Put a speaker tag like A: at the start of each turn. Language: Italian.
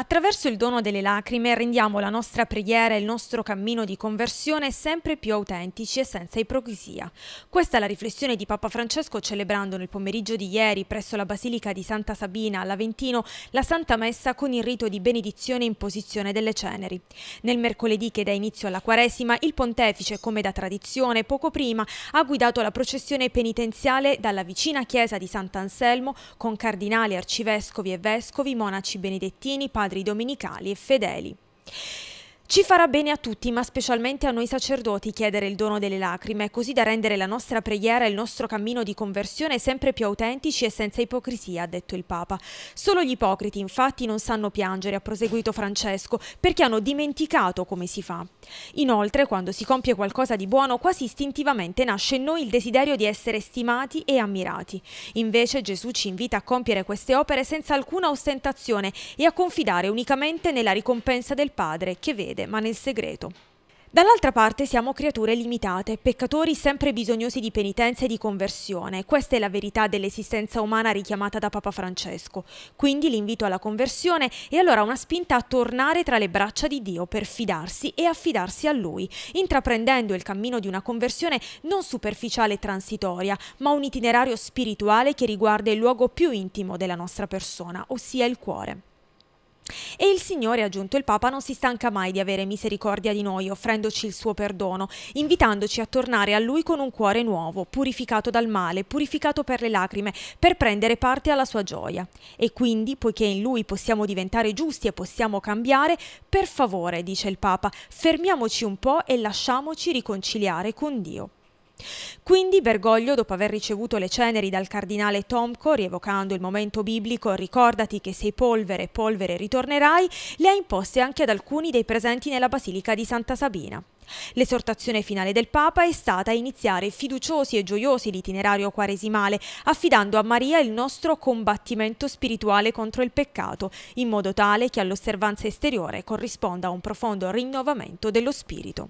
A: Attraverso il dono delle lacrime rendiamo la nostra preghiera e il nostro cammino di conversione sempre più autentici e senza ipocrisia. Questa è la riflessione di Papa Francesco celebrando nel pomeriggio di ieri presso la Basilica di Santa Sabina all'Aventino la Santa Messa con il rito di benedizione in posizione delle ceneri. Nel mercoledì che dà inizio alla Quaresima, il pontefice, come da tradizione, poco prima ha guidato la processione penitenziale dalla vicina chiesa di Sant'Anselmo con cardinali, arcivescovi e vescovi, monaci benedettini, padri madri domenicali e fedeli. Ci farà bene a tutti, ma specialmente a noi sacerdoti, chiedere il dono delle lacrime, così da rendere la nostra preghiera e il nostro cammino di conversione sempre più autentici e senza ipocrisia, ha detto il Papa. Solo gli ipocriti, infatti, non sanno piangere, ha proseguito Francesco, perché hanno dimenticato come si fa. Inoltre, quando si compie qualcosa di buono, quasi istintivamente nasce in noi il desiderio di essere stimati e ammirati. Invece Gesù ci invita a compiere queste opere senza alcuna ostentazione e a confidare unicamente nella ricompensa del Padre che vede fede, ma nel segreto. Dall'altra parte siamo creature limitate, peccatori sempre bisognosi di penitenza e di conversione. Questa è la verità dell'esistenza umana richiamata da Papa Francesco. Quindi l'invito alla conversione e allora una spinta a tornare tra le braccia di Dio per fidarsi e affidarsi a Lui, intraprendendo il cammino di una conversione non superficiale e transitoria, ma un itinerario spirituale che riguarda il luogo più intimo della nostra persona, ossia il cuore. E il Signore, aggiunto il Papa, non si stanca mai di avere misericordia di noi, offrendoci il suo perdono, invitandoci a tornare a Lui con un cuore nuovo, purificato dal male, purificato per le lacrime, per prendere parte alla sua gioia. E quindi, poiché in Lui possiamo diventare giusti e possiamo cambiare, per favore, dice il Papa, fermiamoci un po' e lasciamoci riconciliare con Dio. Quindi Bergoglio, dopo aver ricevuto le ceneri dal cardinale Tomco, rievocando il momento biblico ricordati che sei polvere, polvere ritornerai, le ha imposte anche ad alcuni dei presenti nella Basilica di Santa Sabina. L'esortazione finale del Papa è stata iniziare fiduciosi e gioiosi l'itinerario quaresimale, affidando a Maria il nostro combattimento spirituale contro il peccato, in modo tale che all'osservanza esteriore corrisponda un profondo rinnovamento dello spirito.